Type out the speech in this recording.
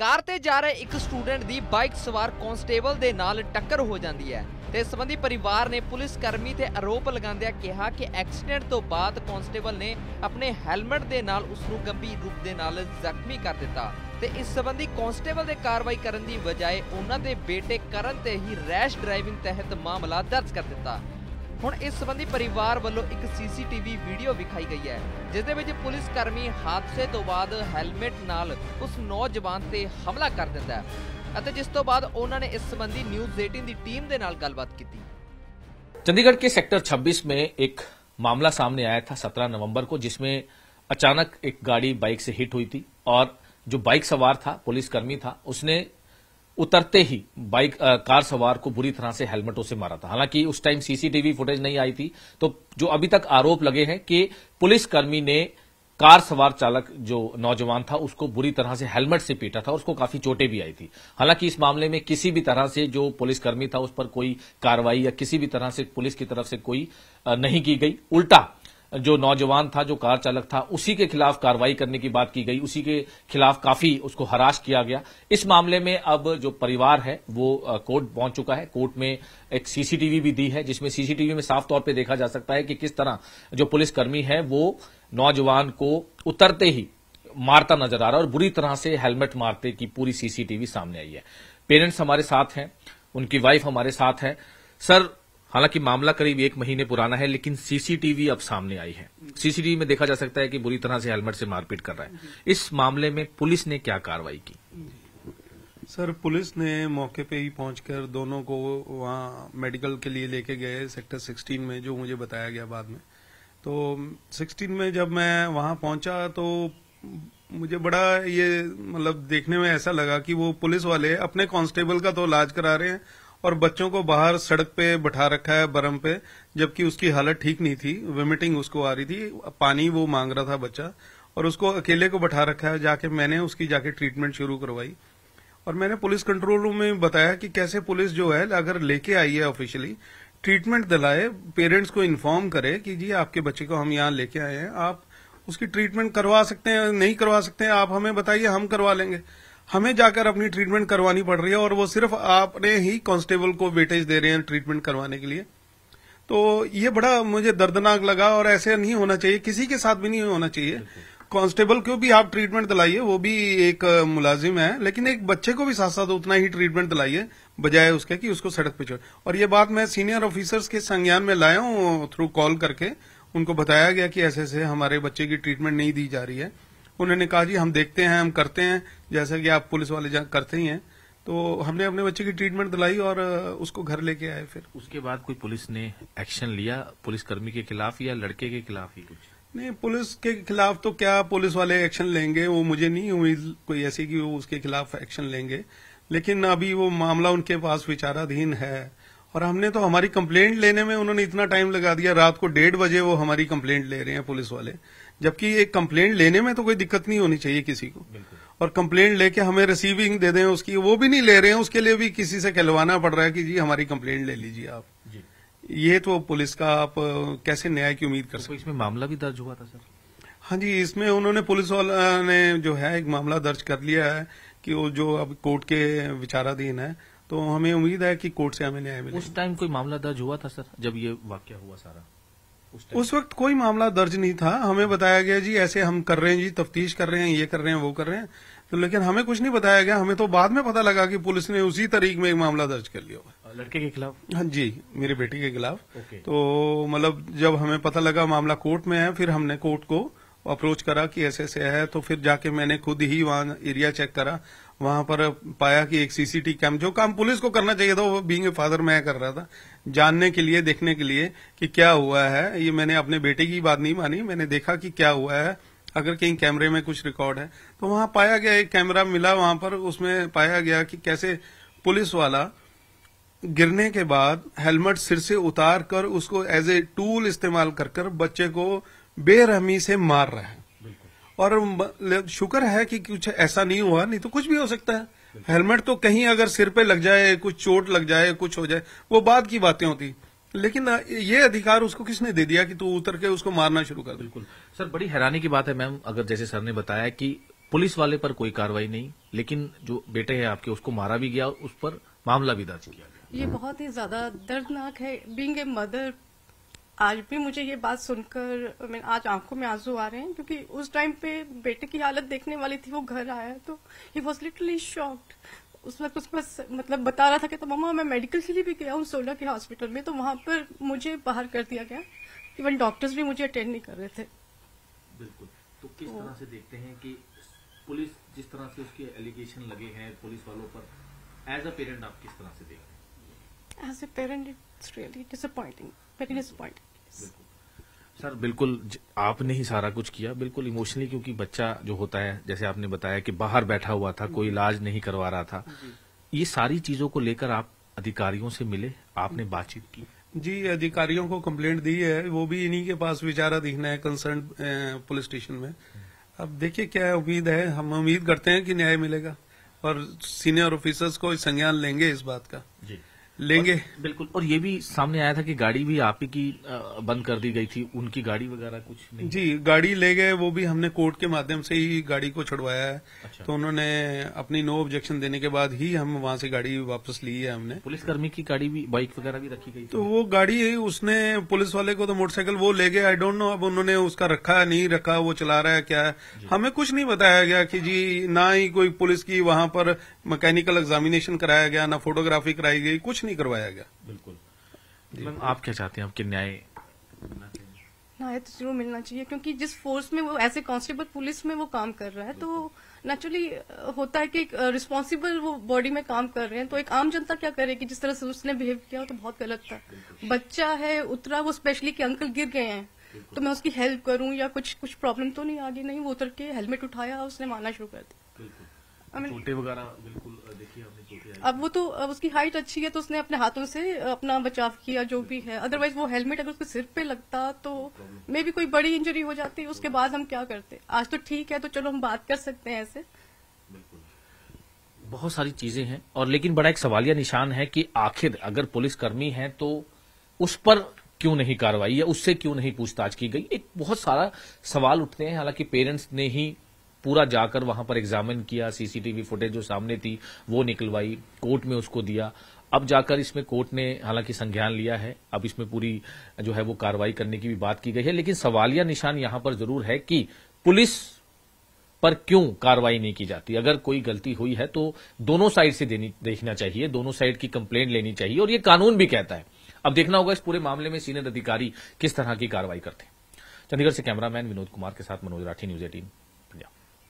ਕਾਰ ਤੇ ਜਾ ਰਹੇ ਇੱਕ ਸਟੂਡੈਂਟ ਦੀ ਬਾਈਕ ਸਵਾਰ ਕਨਸਟੇਬਲ ਦੇ ਨਾਲ ਟੱਕਰ ਹੋ ਜਾਂਦੀ ਹੈ ਤੇ ਇਸ ਸੰਬੰਧੀ ਪਰਿਵਾਰ ਨੇ ਪੁਲਿਸ ਕਰਮੀ ਤੇ ਆਰੋਪ ਲਗਾਉਂਦਿਆਂ ਕਿਹਾ ਕਿ ਐਕਸੀਡੈਂਟ ਤੋਂ ਬਾਅਦ ਕਨਸਟੇਬਲ ਨੇ ਆਪਣੇ ਹੈਲਮਟ ਦੇ ਨਾਲ ਉਸ ਨੂੰ ਗੰਭੀਰ ਰੂਪ ਦੇ ਨਾਲ ਜ਼ਖਮੀ ਕਰ ਦਿੱਤਾ ਤੇ ਇਸ ਸੰਬੰਧੀ ਕਨਸਟੇਬਲ ਦੇ ਕਾਰਵਾਈ ਕਰਨ ਦੀ ਬਜਾਏ ਉਹਨਾਂ ਦੇ ਬੇਟੇ ਕਰਨ ਤੇ ਹੀ ਰੈਸ਼ ਡਰਾਈਵਿੰਗ ਤਹਿਤ ਮਾਮਲਾ ਦਰਜ ਕਰ ਦਿੱਤਾ ਹੁਣ ਇਸ ਸੰਬੰਧੀ ਪਰਿਵਾਰ ਵੱਲੋਂ ਇੱਕ ਸੀਸੀਟੀਵੀ ਵੀਡੀਓ ਵਿਖਾਈ ਗਈ ਹੈ ਜਿਸ ਦੇ ਵਿੱਚ ਪੁਲਿਸ ਕਰਮੀ ਹਾਦਸੇ ਤੋਂ ਬਾਅਦ ਹੈਲਮਟ ਨਾਲ ਉਸ ਨੌਜਵਾਨ ਤੇ ਹਮਲਾ ਕਰ ਦਿੰਦਾ ਹੈ ਅਤੇ ਜਿਸ ਤੋਂ ਬਾਅਦ ਉਹਨਾਂ ਨੇ ਇਸ ਸੰਬੰਧੀ ਨਿਊਜ਼ 18 ਦੀ ਟੀਮ ਦੇ ਨਾਲ ਗੱਲਬਾਤ ਕੀਤੀ चंडीगढ़ के सेक्टर 26 में एक मामला सामने आया था 17 नवंबर को जिसमें अचानक एक गाड़ी बाइक से हिट हुई थी और जो बाइक सवार था पुलिसकर्मी था उसने उतरते ही बाइक कार सवार को बुरी तरह से हेलमेटों से मारा था हालांकि उस टाइम सीसीटीवी फुटेज नहीं आई थी तो जो अभी तक आरोप लगे हैं कि पुलिसकर्मी ने कार सवार चालक जो नौजवान था उसको बुरी तरह से हेलमेट से पीटा था और उसको काफी चोटें भी आई थी हालांकि इस मामले में किसी भी तरह से जो पुलिसकर्मी था उस पर कोई कार्रवाई या किसी भी तरह से पुलिस की तरफ से कोई नहीं की गई उल्टा जो नौजवान था जो कार चालक था उसी के खिलाफ कार्रवाई करने की बात की गई उसी के खिलाफ काफी उसको हराश किया गया इस मामले में अब जो परिवार है वो कोर्ट पहुंच चुका है कोर्ट में एक सीसीटीवी भी दी है जिसमें सीसीटीवी में साफ तौर पर देखा जा सकता है कि किस तरह जो पुलिसकर्मी है वो नौजवान को उतरते ही मारता नजर आ रहा है और बुरी तरह से हेलमेट मारते की पूरी सीसीटीवी सामने आई है पेरेंट्स हमारे साथ हैं उनकी वाइफ हमारे साथ है सर हालांकि मामला करीब एक महीने पुराना है लेकिन सीसीटीवी अब सामने आई है सीसीटीवी में देखा जा सकता है कि बुरी तरह से हेलमेट से मारपीट कर रहा है इस मामले में पुलिस ने क्या कार्रवाई की सर पुलिस ने मौके पे ही पहुंचकर दोनों को वहां मेडिकल के लिए लेके गए सेक्टर 16 में जो मुझे बताया गया बाद में तो 16 में जब मैं वहां पहुंचा तो मुझे बड़ा ये मतलब देखने में ऐसा लगा कि वो पुलिस वाले अपने कांस्टेबल का तो इलाज करा रहे हैं और बच्चों को बाहर सड़क पे बैठा रखा है बरम पे जबकि उसकी हालत ठीक नहीं थी वोमिटिंग उसको आ रही थी पानी वो मांग रहा था बच्चा और उसको अकेले को बैठा रखा है जाके मैंने उसकी जाके ट्रीटमेंट शुरू करवाई और मैंने पुलिस कंट्रोल रूम में बताया कि कैसे पुलिस जो है अगर लेके आई है ऑफिशियली ट्रीटमेंट दिलाए पेरेंट्स को इन्फॉर्म करे कि जी आपके बच्चे को हम यहाँ लेके आए हैं आप उसकी ट्रीटमेंट करवा सकते हैं नहीं करवा सकते हैं आप हमें बताइए हम करवा लेंगे हमें जाकर अपनी ट्रीटमेंट करवानी पड़ रही है और वो सिर्फ आपने ही कांस्टेबल को वेटेज दे रहे हैं ट्रीटमेंट करवाने के लिए तो ये बड़ा मुझे दर्दनाक लगा और ऐसे नहीं होना चाहिए किसी के साथ भी नहीं होना चाहिए कांस्टेबल को भी आप ट्रीटमेंट दिलाइए वो भी एक मुलाजिम है लेकिन एक बच्चे को भी साथ साथ उतना ही ट्रीटमेंट दिलाइए बजाय उसके कि उसको सड़क पे छोड़ और ये बात मैं सीनियर ऑफिसर्स के संज्ञान में लाया हूँ थ्रू कॉल करके उनको बताया गया कि ऐसे ऐसे हमारे बच्चे की ट्रीटमेंट नहीं दी जा रही है उन्होंने कहा जी हम देखते हैं हम करते हैं जैसा कि आप पुलिस वाले करते ही हैं तो हमने अपने बच्चे की ट्रीटमेंट दिलाई और उसको घर लेके आए फिर उसके बाद कोई पुलिस ने एक्शन लिया पुलिसकर्मी के खिलाफ या लड़के के खिलाफ ही कुछ नहीं पुलिस के खिलाफ तो क्या पुलिस वाले एक्शन लेंगे वो मुझे नहीं उम्मीद कोई ऐसी कि वो उसके खिलाफ एक्शन लेंगे लेकिन अभी वो मामला उनके पास विचाराधीन है और हमने तो हमारी कंप्लेंट लेने में उन्होंने इतना टाइम लगा दिया रात को डेढ़ बजे वो हमारी कंप्लेंट ले रहे हैं पुलिस वाले जबकि एक कंप्लेंट लेने में तो कोई दिक्कत नहीं होनी चाहिए किसी को और कंप्लेंट लेके हमें रिसीविंग दे दें उसकी वो भी नहीं ले रहे हैं उसके लिए भी किसी से कहलवाना पड़ रहा है कि जी हमारी कंप्लेंट ले लीजिए आप जी। ये तो पुलिस का आप कैसे न्याय की उम्मीद कर तो सकते इसमें मामला भी दर्ज हुआ था सर हाँ जी इसमें उन्होंने पुलिस वाला ने जो है एक मामला दर्ज कर लिया है कि वो जो अब कोर्ट के विचाराधीन है तो हमें उम्मीद है कि कोर्ट से हमें न्याय मिले उस टाइम कोई मामला दर्ज हुआ था सर जब ये वाक्य हुआ सारा उस वक्त कोई मामला दर्ज नहीं था हमें बताया गया जी ऐसे हम कर रहे हैं जी तफ्तीश कर रहे हैं ये कर रहे हैं वो कर रहे हैं तो लेकिन हमें कुछ नहीं बताया गया हमें तो बाद में पता लगा कि पुलिस ने उसी तरीक में एक मामला दर्ज कर लिया लड़के के खिलाफ हाँ जी मेरी बेटी के खिलाफ तो मतलब जब हमें पता लगा मामला कोर्ट में है फिर हमने कोर्ट को अप्रोच करा कि ऐसे ऐसे है तो फिर जाके मैंने खुद ही वहां एरिया चेक करा वहां पर पाया कि एक सीसीटी कैम जो काम पुलिस को करना चाहिए था वो बींग ए फादर मैं कर रहा था जानने के लिए देखने के लिए कि क्या हुआ है ये मैंने अपने बेटे की बात नहीं मानी मैंने देखा कि क्या हुआ है अगर कहीं कैमरे में कुछ रिकॉर्ड है तो वहां पाया गया एक कैमरा मिला वहां पर उसमें पाया गया कि कैसे पुलिस वाला गिरने के बाद हेलमेट सिर से उतार कर उसको एज ए टूल इस्तेमाल कर कर बच्चे को बेरहमी से मार रहा है और शुक्र है कि कुछ ऐसा नहीं हुआ नहीं तो कुछ भी हो सकता है हेलमेट तो कहीं अगर सिर पे लग जाए कुछ चोट लग जाए कुछ हो जाए वो बाद की बातें होती लेकिन ये अधिकार उसको किसने दे दिया कि तू उतर के उसको मारना शुरू कर बिल्कुल सर बड़ी हैरानी की बात है मैम अगर जैसे सर ने बताया कि पुलिस वाले पर कोई कार्रवाई नहीं लेकिन जो बेटे हैं आपके उसको मारा भी गया उस पर मामला भी दर्ज किया गया ये बहुत ही ज्यादा दर्दनाक है बींग ए मदर आज भी मुझे ये बात सुनकर मैं आज आंखों में आंसू आ रहे हैं क्योंकि उस टाइम पे बेटे की हालत देखने वाली थी वो घर आया तो ही वॉज लिटली शॉक्ड उस वक्त उस पर मतलब बता रहा था कि तो मम्मा मैं मेडिकल के लिए भी गया हूँ सोलह के हॉस्पिटल में तो वहां पर मुझे बाहर कर दिया गया इवन डॉक्टर्स भी मुझे अटेंड नहीं कर रहे थे बिल्कुल तो किस तरह से देखते हैं कि पुलिस जिस तरह से उसके एलिगेशन लगे हैं पुलिस वालों पर एज अ पेरेंट आप किस तरह से देख रहे हैं as a parent it's really disappointing very disappointing sir बिल्कुल आपने ही सारा कुछ किया बिल्कुल इमोशनली क्योंकि बच्चा जो होता है जैसे आपने बताया कि बाहर बैठा हुआ था कोई इलाज नहीं करवा रहा था ये सारी चीजों को लेकर आप अधिकारियों से मिले आपने बातचीत की जी अधिकारियों को कंप्लेंट दी है वो भी इन्हीं के पास विचारा दिखना है कंसर्न पुलिस स्टेशन में अब देखिए क्या उम्मीद है हम उम्मीद करते हैं कि न्याय मिलेगा और सीनियर ऑफिसर्स को संज्ञान लेंगे इस बात का जी लेंगे और, बिल्कुल और ये भी सामने आया था कि गाड़ी भी आप ही की बंद कर दी गई थी उनकी गाड़ी वगैरह कुछ नहीं जी गाड़ी ले गए वो भी हमने कोर्ट के माध्यम से ही गाड़ी को छुड़वाया है अच्छा। तो उन्होंने अपनी नो ऑब्जेक्शन देने के बाद ही हम वहां से गाड़ी वापस ली है हमने पुलिसकर्मी की गाड़ी भी बाइक वगैरह भी रखी गई तो वो गाड़ी उसने पुलिस वाले को तो मोटरसाइकिल वो ले गए आई डोंट नो अब उन्होंने उसका रखा नहीं रखा वो चला रहा है क्या है हमें कुछ नहीं बताया गया कि जी ना ही कोई पुलिस की वहां पर मैकेनिकल एग्जामिनेशन कराया गया ना फोटोग्राफी कराई गई कुछ नहीं नहीं करवाया गया बिल्कुल आप क्या चाहते हैं आपके न्याय न्याय तो जरूर मिलना चाहिए क्योंकि जिस फोर्स में वो एज ए कांस्टेबल पुलिस में वो काम कर रहा है तो नेचुरली होता है कि रिस्पॉन्सिबल वो बॉडी में काम कर रहे हैं तो एक आम जनता क्या करेगी जिस तरह से उसने बिहेव किया तो बहुत गलत था बच्चा है उतरा वो स्पेशली कि अंकल गिर गए हैं तो मैं उसकी हेल्प करूं या कुछ कुछ प्रॉब्लम तो नहीं आ गई नहीं वो उतर के हेलमेट उठाया उसने मारना शुरू कर दिया चोटे वगैरह बिल्कुल देखिए अब वो तो अब उसकी हाइट अच्छी है तो उसने अपने हाथों से अपना बचाव किया जो भी है अदरवाइज वो हेलमेट अगर उसके सिर पे लगता तो मे भी कोई बड़ी इंजरी हो जाती उसके बाद हम क्या करते आज तो ठीक है तो चलो हम बात कर सकते हैं ऐसे बहुत सारी चीजें हैं और लेकिन बड़ा एक सवालिया निशान है कि आखिर अगर पुलिसकर्मी है तो उस पर क्यों नहीं कार्रवाई या उससे क्यों नहीं पूछताछ की गई एक बहुत सारा सवाल उठते हैं हालांकि पेरेंट्स ने ही पूरा जाकर वहां पर एग्जामिन किया सीसीटीवी फुटेज जो सामने थी वो निकलवाई कोर्ट में उसको दिया अब जाकर इसमें कोर्ट ने हालांकि संज्ञान लिया है अब इसमें पूरी जो है वो कार्रवाई करने की भी बात की गई है लेकिन सवालिया निशान यहां पर जरूर है कि पुलिस पर क्यों कार्रवाई नहीं की जाती अगर कोई गलती हुई है तो दोनों साइड से देनी देखना चाहिए दोनों साइड की कंप्लेंट लेनी चाहिए और ये कानून भी कहता है अब देखना होगा इस पूरे मामले में सीनियर अधिकारी किस तरह की कार्रवाई करते हैं चंडीगढ़ से कैमरामैन विनोद कुमार के साथ मनोज राठी न्यूज एटीन